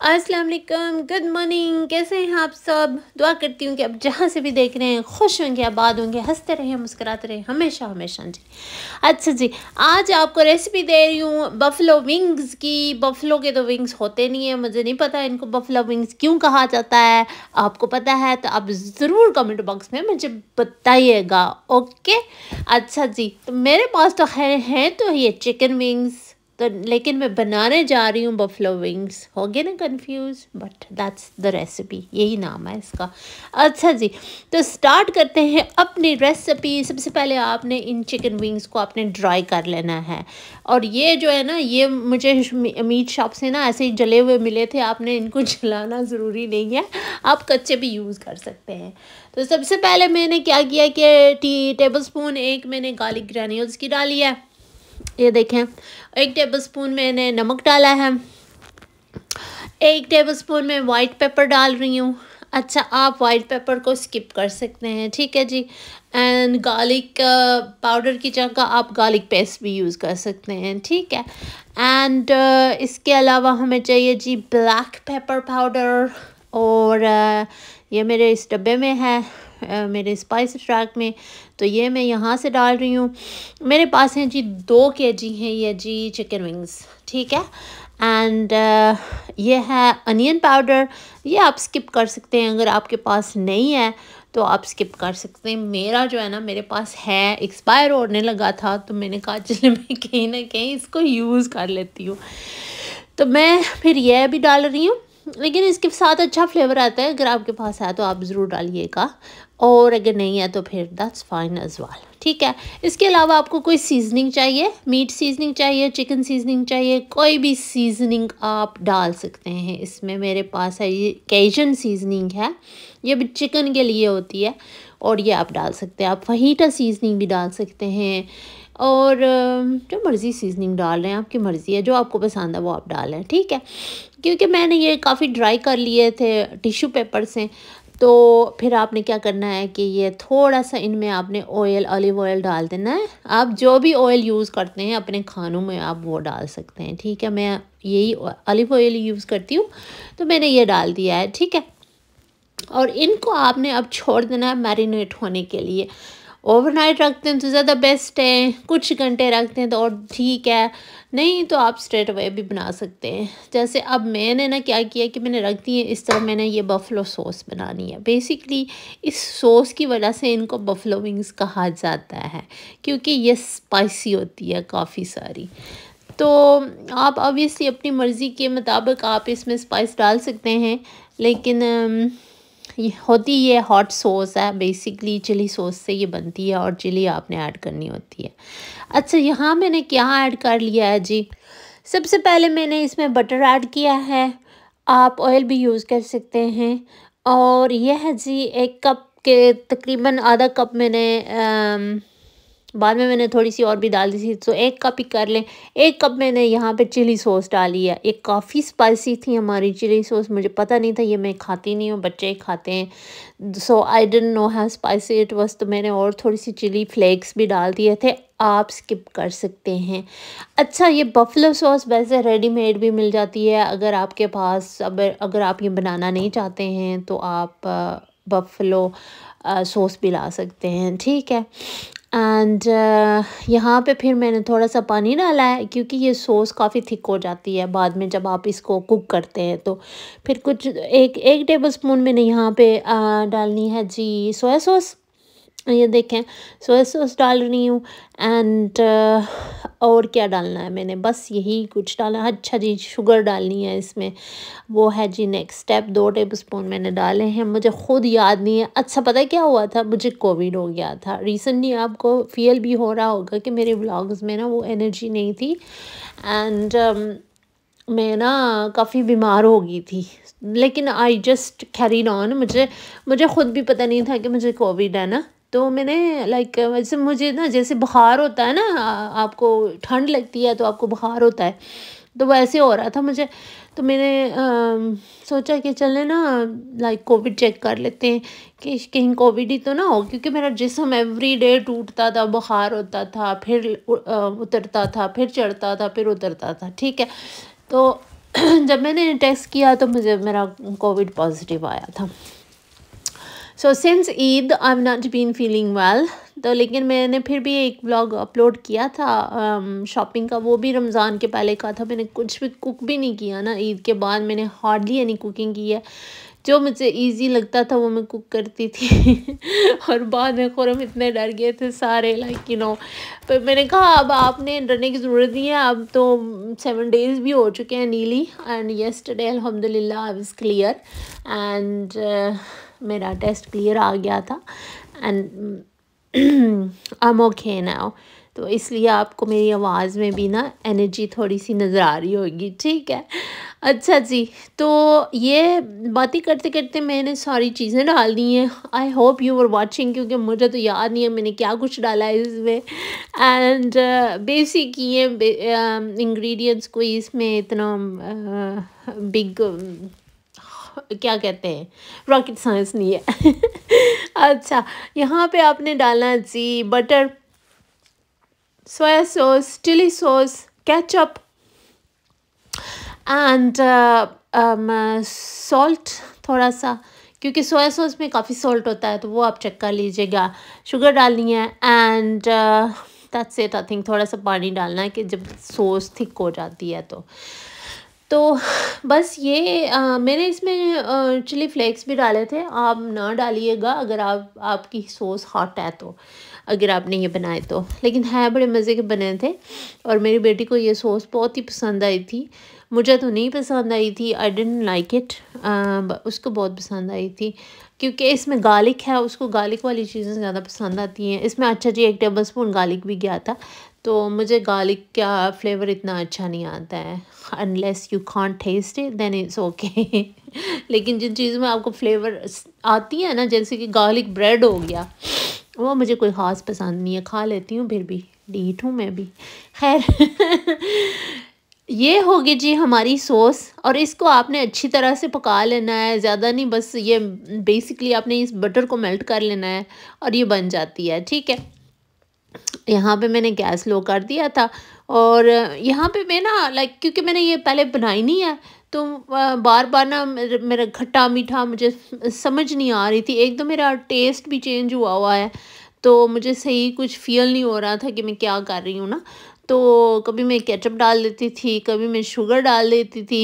Aslam good morning कैसे हैं आप सब दुआ करती हूँ कि आप जहाँ से भी देख रहे हैं खुश होंगे आबाद होंगे हंसते रहें मुस्कुराते रहें हमेशा हमेशा जी अच्छा जी आज आपको रेसिपी दे रही हूँ बफलो विंग्स की बफलो के तो विंग्स होते नहीं हैं मुझे नहीं पता इनको बफलो विंग्स क्यों कहा जाता है आपको पता है तो आप ज़रूर कमेंट बॉक्स में मुझे बताइएगा ओके अच्छा जी तो मेरे पास तो खैर हैं तो ये चिकन विंग्स तो लेकिन मैं बनाने जा रही हूँ बफलो विंग्स हो गए ना confuse but that's the recipe यही नाम है इसका अच्छा जी तो स्टार्ट करते हैं अपनी रेसिपी सबसे पहले आपने इन चिकन विंग्स को आपने ड्राई कर लेना है और ये जो है ना ये मुझे मीट शॉप से ना ऐसे ही जले हुए मिले थे आपने इनको जलाना ज़रूरी नहीं है आप कच्चे भी यूज़ कर सकते हैं तो सबसे पहले मैंने क्या किया कि टी टेबल स्पून एक मैंने गार्लिक ग्रेन्यूल्स की डाली है ये देखें एक टेबलस्पून मैंने नमक डाला है एक टेबलस्पून में वाइट पेपर डाल रही हूँ अच्छा आप वाइट पेपर को स्किप कर सकते हैं ठीक है जी एंड गार्लिक पाउडर की जगह आप गार्लिक पेस्ट भी यूज़ कर सकते हैं ठीक है एंड uh, इसके अलावा हमें चाहिए जी ब्लैक पेपर पाउडर और uh, ये मेरे इस डब्बे में है uh, मेरे स्पाइस ट्रैक में तो ये मैं यहाँ से डाल रही हूँ मेरे पास हैं जी दो के जी हैं ये जी चिकन विंग्स ठीक है एंड uh, ये है अनियन पाउडर ये आप स्किप कर सकते हैं अगर आपके पास नहीं है तो आप स्किप कर सकते हैं मेरा जो है ना मेरे पास है एक्सपायर होने लगा था तो मैंने कहा चले मैं कहीं ना कहीं इसको यूज़ कर लेती हूँ तो मैं फिर यह भी डाल रही हूँ लेकिन इसके साथ अच्छा फ्लेवर आता है अगर आपके पास है तो आप ज़रूर डालिएगा और अगर नहीं है तो फिर दैट्स फाइन अजवाल ठीक है इसके अलावा आपको कोई सीजनिंग चाहिए मीट सीजनिंग चाहिए चिकन सीजनिंग चाहिए कोई भी सीजनिंग आप डाल सकते हैं इसमें मेरे पास है ये कैजन सीजनिंग है ये भी चिकन के लिए होती है और ये आप डाल सकते हैं आप फहीटा सीजनिंग भी डाल सकते हैं और जो मर्ज़ी सीजनिंग डाल रहे हैं आपकी मर्ज़ी है जो आपको पसंद है वो आप डालें ठीक है क्योंकि मैंने ये काफ़ी ड्राई कर लिए थे टिश्यू पेपर से तो फिर आपने क्या करना है कि ये थोड़ा सा इनमें आपने ऑयल ऑलिव ऑयल डाल देना है आप जो भी ऑयल यूज़ करते हैं अपने खानों में आप वो डाल सकते हैं ठीक है मैं यही ऑलिव ऑयल यूज़ करती हूँ तो मैंने ये डाल दिया है ठीक है और इनको आपने अब छोड़ देना है मैरिनेट होने के लिए ओवरनाइट रखते हैं तो ज़्यादा बेस्ट है कुछ घंटे रखते हैं तो और ठीक है नहीं तो आप स्ट्रेट अवे भी बना सकते हैं जैसे अब मैंने ना क्या किया कि मैंने रख दी है इस तरह मैंने ये बफलो सॉस बनानी है बेसिकली इस सॉस की वजह से इनको बफलो विंग्स कहा जाता है क्योंकि ये स्पाइसी होती है काफ़ी सारी तो आप ऑबियसली अपनी मर्ज़ी के मुताबिक आप इसमें स्पाइस डाल सकते हैं लेकिन होती है हॉट सॉस है बेसिकली चिली सॉस से ये बनती है और चिली आपने ऐड करनी होती है अच्छा यहाँ मैंने क्या ऐड कर लिया है जी सबसे पहले मैंने इसमें बटर ऐड किया है आप ऑयल भी यूज़ कर सकते हैं और यह है जी एक कप के तकरीबन आधा कप मैंने बाद में मैंने थोड़ी सी और भी डाल दी थी तो एक कप ही कर लें एक कप मैंने यहाँ पे चिली सॉस डाली है ये काफ़ी स्पाइसी थी हमारी चिली सॉस मुझे पता नहीं था ये मैं खाती नहीं हूँ बच्चे ही खाते हैं so I didn't know how spicy it was तो मैंने और थोड़ी सी चिली फ्लेक्स भी डाल दिए थे आप स्किप कर सकते हैं अच्छा ये बफलो सॉस वैसे रेडीमेड भी मिल जाती है अगर आपके पास अब अगर आप ये बनाना नहीं चाहते हैं तो आप बफलो सॉस भी ला सकते हैं ठीक है एंड uh, यहाँ पे फिर मैंने थोड़ा सा पानी डाला है क्योंकि ये सॉस काफ़ी थिक हो जाती है बाद में जब आप इसको कुक करते हैं तो फिर कुछ एक एक टेबल स्पून मैंने यहाँ पे uh, डालनी है जी सोया सॉस ये देखें सोया सॉस डाल रही हूँ एंड uh, और क्या डालना है मैंने बस यही कुछ डाला अच्छा जी शुगर डालनी है इसमें वो है जी नेक्स्ट स्टेप दो टेबल स्पून मैंने डाले हैं मुझे ख़ुद याद नहीं है अच्छा पता है क्या हुआ था मुझे कोविड हो गया था रिसेंटली आपको फील भी हो रहा होगा कि मेरे ब्लॉग्स में ना वो एनर्जी नहीं थी एंड um, मैं ना काफ़ी बीमार हो गई थी लेकिन आई जस्ट कैरी ऑन मुझे मुझे ख़ुद भी पता नहीं था कि मुझे कोविड है ना तो मैंने लाइक वैसे मुझे ना जैसे बुखार होता है ना आपको ठंड लगती है तो आपको बुखार होता है तो वैसे हो रहा था मुझे तो मैंने आ, सोचा कि चले ना लाइक कोविड चेक कर लेते हैं कि कहीं कोविड ही तो ना हो क्योंकि मेरा जिसम एवरी डे टूटता था बुखार होता था फिर उतरता था फिर चढ़ता था फिर उतरता था ठीक है तो जब मैंने टेस्ट किया तो मुझे मेरा कोविड पॉजिटिव आया था so since Eid I am not been feeling well तो लेकिन मैंने फिर भी एक ब्लॉग अपलोड किया था शॉपिंग um, का वो भी रमज़ान के पहले का था मैंने कुछ भी कुक भी नहीं किया ना ईद के बाद मैंने हार्डली यानी कुकिंग की है जो मुझे ईजी लगता था वो मैं कुक करती थी और बाद में खुरम इतने डर गए थे सारे लाइक यू नो पर मैंने कहा अब आपने डरने की ज़रूरत नहीं है अब तो सेवन डेज़ भी हो चुके हैं नीली एंड येस्टरडे अलहमदिल्ला आई वज़ क्लियर एंड मेरा टेस्ट क्लियर आ गया था and I am okay now तो इसलिए आपको मेरी आवाज़ में भी ना एनर्जी थोड़ी सी नज़र आ रही होगी ठीक है अच्छा जी तो ये बातें करते करते मैंने सारी चीज़ें डाल दी हैं I hope you are watching क्योंकि मुझे तो याद नहीं है मैंने क्या कुछ डाला है इसमें एंड बेसिक uh, ये इंग्रेडिएंट्स uh, कोई इसमें इतना बिग uh, um, क्या कहते हैं रॉकेट साइंस नहीं है अच्छा यहाँ पे आपने डालना जी butter soya sauce, chili sauce, ketchup, and salt uh, um, uh, थोड़ा सा क्योंकि सोया सॉस में काफ़ी सॉल्ट होता है तो वो आप चेक कर लीजिएगा शुगर डालनी है and that's it I think थोड़ा सा पानी डालना है कि जब सॉस थिक हो जाती है तो तो बस ये आ, मैंने इसमें चिली फ्लेक्स भी डाले थे आप ना डालिएगा अगर आप आपकी सॉस हॉट है तो अगर आपने ये बनाए तो लेकिन है बड़े मज़े के बने थे और मेरी बेटी को ये सॉस बहुत ही पसंद आई थी मुझे तो नहीं पसंद आई थी आई डेंट लाइक इट उसको बहुत पसंद आई थी क्योंकि इसमें गार्लिक है उसको गार्लिक वाली चीज़ें ज़्यादा पसंद आती हैं इसमें अच्छा जी एक टेबल स्पून गार्लिक भी गया था तो मुझे गार्लिक का फ्लेवर इतना अच्छा नहीं आता है unless you can't taste it then it's okay लेकिन जिन चीज़ों में आपको फ्लेवर आती है ना जैसे कि गार्लिक ब्रेड हो गया वो मुझे कोई ख़ास पसंद नहीं है खा लेती हूँ फिर भी डीट हूँ मैं भी खैर ये होगी जी हमारी सॉस और इसको आपने अच्छी तरह से पका लेना है ज़्यादा नहीं बस ये बेसिकली आपने इस बटर को मेल्ट कर लेना है और ये बन जाती है ठीक है यहाँ पे मैंने गैस लो कर दिया था और यहाँ पे मैं ना लाइक क्योंकि मैंने ये पहले बनाई नहीं है तो बार बार ना मेरा खट्टा मीठा मुझे समझ नहीं आ रही थी एक तो मेरा टेस्ट भी चेंज हुआ हुआ है तो मुझे सही कुछ फील नहीं हो रहा था कि मैं क्या कर रही हूँ ना तो कभी मैं केचप डाल देती थी कभी मैं शुगर डाल देती थी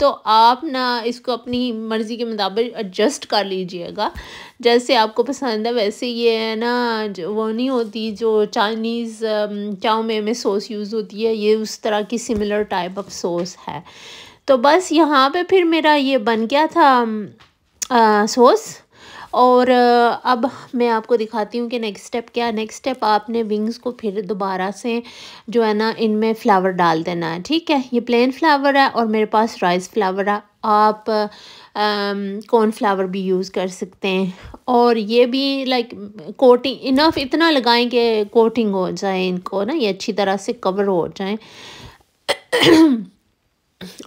तो आप ना इसको अपनी मर्ज़ी के मुताबिक एडजस्ट कर लीजिएगा जैसे आपको पसंद है वैसे ये है ना वो नहीं होती जो चाइनीज़ चाउ में में सॉस यूज़ होती है ये उस तरह की सिमिलर टाइप ऑफ सॉस है तो बस यहाँ पे फिर मेरा ये बन गया था सॉस um, uh, और अब मैं आपको दिखाती हूँ कि नेक्स्ट स्टेप क्या है नेक्स्ट स्टेप आपने विंग्स को फिर दोबारा से जो है ना इनमें फ़्लावर डाल देना है ठीक है ये प्लेन फ्लावर है और मेरे पास राइस फ्लावर है आप कॉर्न फ्लावर भी यूज़ कर सकते हैं और ये भी लाइक कोटिंग इनफ इतना लगाएं कि कोटिंग हो जाए इनको ना ये अच्छी तरह से कवर हो जाए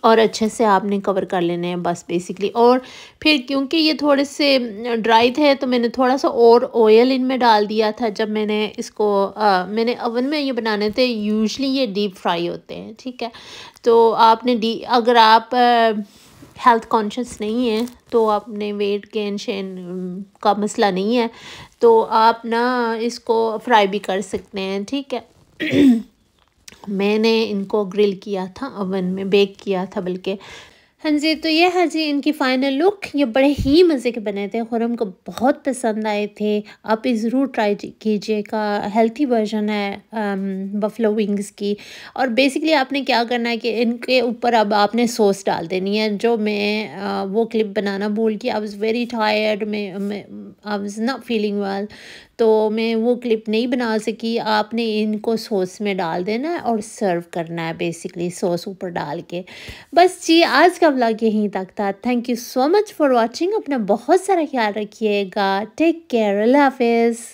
और अच्छे से आपने कवर कर लेने हैं बस बेसिकली और फिर क्योंकि ये थोड़े से ड्राई थे तो मैंने थोड़ा सा और ऑयल इनमें डाल दिया था जब मैंने इसको आ, मैंने ओवन में ये बनाने थे यूजली ये डीप फ्राई होते हैं ठीक है तो आपने डी अगर आप आ, हेल्थ कॉन्शियस नहीं है तो आपने वेट गेन शेन का मसला नहीं है तो आप ना इसको फ्राई भी कर सकते हैं ठीक है मैंने इनको ग्रिल किया था ओवन में बेक किया था बल्कि हाँ जी तो ये है हाँ जी इनकी फ़ाइनल लुक ये बड़े ही मज़े के बने थे खुरम को बहुत पसंद आए थे आप ये ज़रूर ट्राई कीजिएगा हेल्थी वर्जन है बफलो um, विंग्स की और बेसिकली आपने क्या करना है कि इनके ऊपर अब आपने सॉस डाल देनी है जो मैं uh, वो क्लिप बनाना भूल गई आई वॉज़ वेरी टायर्ड मैं I was not feeling well तो मैं वो क्लिप नहीं बना सकी आपने इनको सॉस में डाल देना है और सर्व करना है बेसिकली सॉस ऊपर डाल के बस जी आज का ब्लॉग यहीं तक था thank you so much for watching अपना बहुत सारा ख्याल रखिएगा टेक केयर अल्लाह हाफिज़